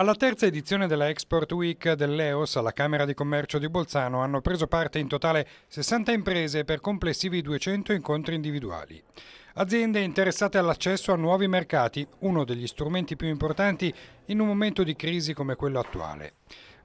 Alla terza edizione della Export Week dell'EOS alla Camera di Commercio di Bolzano hanno preso parte in totale 60 imprese per complessivi 200 incontri individuali. Aziende interessate all'accesso a nuovi mercati, uno degli strumenti più importanti in un momento di crisi come quello attuale.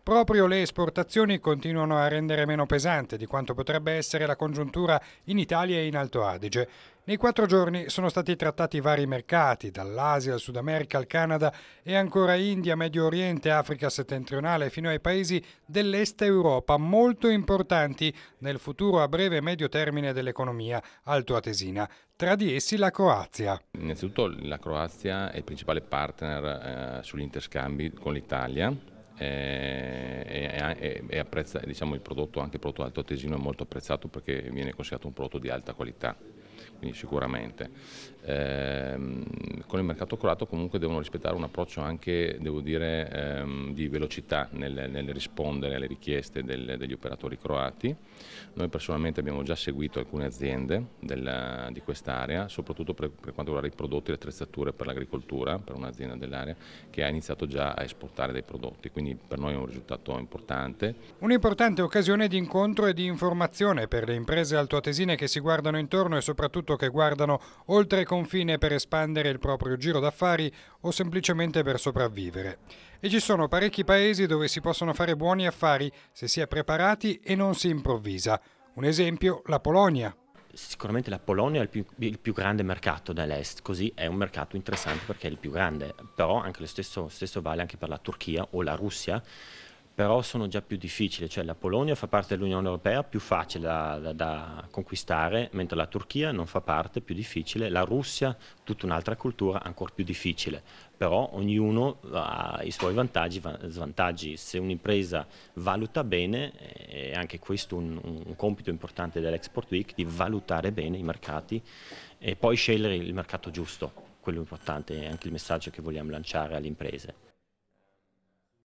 Proprio le esportazioni continuano a rendere meno pesante di quanto potrebbe essere la congiuntura in Italia e in Alto Adige. Nei quattro giorni sono stati trattati vari mercati, dall'Asia al Sud America al Canada e ancora India, Medio Oriente, Africa settentrionale fino ai paesi dell'Est Europa, molto importanti nel futuro a breve e medio termine dell'economia altoatesina, tra di essi la Croazia. Innanzitutto la Croazia è il principale partner eh, sugli interscambi con l'Italia eh, e, e apprezza, diciamo, il prodotto, anche il prodotto alto tesino è molto apprezzato perché viene considerato un prodotto di alta qualità quindi sicuramente. Ehm, con il mercato croato comunque devono rispettare un approccio anche, devo dire, ehm, di velocità nel, nel, rispondere alle richieste del, degli operatori croati. Noi personalmente abbiamo già seguito alcune aziende della, di quest'area, soprattutto per, per, quanto riguarda i prodotti e le attrezzature per l'agricoltura, per un'azienda dell'area che ha iniziato già a esportare dei prodotti, quindi per noi è un risultato importante. Un'importante occasione di incontro e di informazione per le imprese altoatesine che si guardano intorno e soprattutto mercato che guardano oltre confine per espandere il proprio giro d'affari o semplicemente per sopravvivere. E ci sono parecchi paesi dove si possono fare buoni affari se si è preparati e non si improvvisa. Un esempio, la Polonia, sicuramente la Polonia è il più, il più grande mercato dell'est, così è un mercato interessante perché è il più grande, però anche lo stesso, stesso vale anche per la Turchia o la Russia, però sono già più difficili, cioè la Polonia fa parte dell'Unione Europea, più facile da, da, da, conquistare, mentre la Turchia non fa parte, più difficile, la Russia, tutta un'altra cultura, ancora più difficile, però ognuno ha i suoi vantaggi e svantaggi, se un'impresa valuta bene, eh, è anche questo un, un compito importante dell'Export Week, di valutare bene i mercati e poi scegliere il mercato giusto, quello importante è anche il messaggio che vogliamo lanciare alle imprese.